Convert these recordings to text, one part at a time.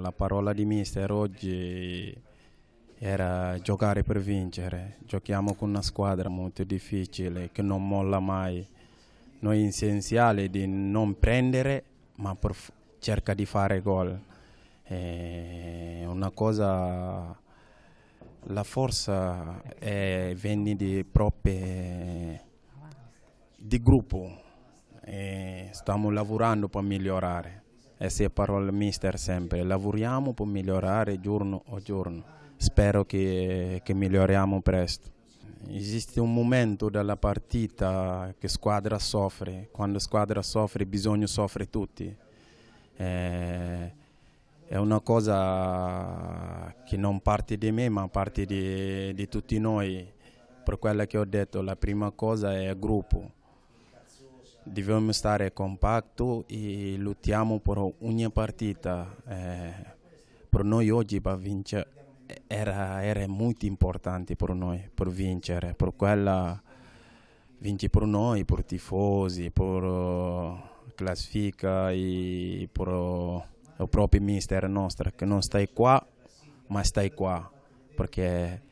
la parola di mister oggi era giocare per vincere. Giochiamo con una squadra molto difficile che non molla mai. Noi è essenziale di non prendere ma cercare di fare gol. È una cosa, la forza è, viene di proprio di gruppo e stiamo lavorando per migliorare e eh se parlo al mister sempre, lavoriamo per migliorare giorno o giorno. Spero che, che miglioriamo presto. Esiste un momento della partita che squadra soffre, quando squadra soffre bisogna soffre tutti. Eh, è una cosa che non parte di me ma parte di, di tutti noi. Per quello che ho detto, la prima cosa è gruppo dobbiamo stare compatti e lottiamo per ogni partita. Eh, per noi oggi per vincere era, era, molto importante per noi, per vincere, per quella vinci per noi, per tifosi, per eh, classifica e per eh, il proprio mister nostro, che non stai qua ma stai qua perché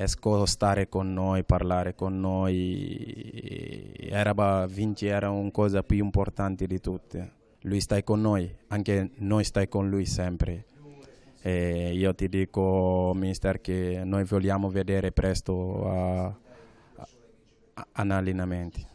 è a stare con noi, parlare con noi, era 20 era una cosa più importante di tutte. Lui stai con noi, anche noi stai con lui sempre. E io ti dico, mister, che noi vogliamo vedere presto a, a, a allenamenti.